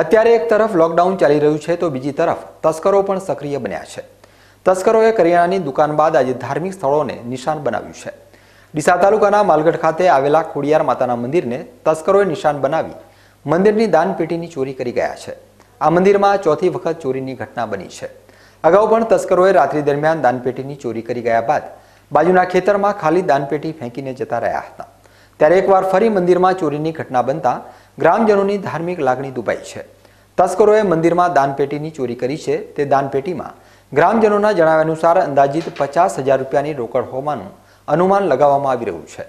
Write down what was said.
અત્યારે એક તરફ લોકડાઉન ચાલી રહ્યું છે તો બીજી તરફ તસ્કરો પણ સક્રિય બન્યા છે તસ્કરોએ કરિયાણાની દુકાન બાદ આજે ધાર્મિક સ્થળોને નિશાન બનાવ્યું છે ડીસા તાલુકાના માલગઢ ખાતે આવેલા ખોડિયાર માતાના મંદિરને તસ્કરોએ નિશાન બનાવી મંદિરની દાનપેટીની ચોરી કરી ગયા છે આ મંદિરમાં ચોથી વખત ચોરીની ઘટના બની છે અગાઉ પણ તસ્કરોએ રાત્રિ દરમિયાન દાનપેટીની ચોરી કરી ગયા બાદ બાજુના ખેતરમાં ખાલી દાનપેટી ફેંકીને જતા રહ્યા હતા ત્યારે એકવાર ફરી મંદિરમાં ચોરીની ઘટના બનતા ગ્રામજનોની ધાર્મિક લાગણી દુભાઈ છે તસ્કરોએ મંદિરમાં દાનપેટીની ચોરી કરી છે તે દાનપેટીમાં ગ્રામજનોના જણાવ્યા અનુસાર અંદાજિત પચાસ હજાર રૂપિયાની રોકડ હોવાનું અનુમાન લગાવવામાં આવી રહ્યું છે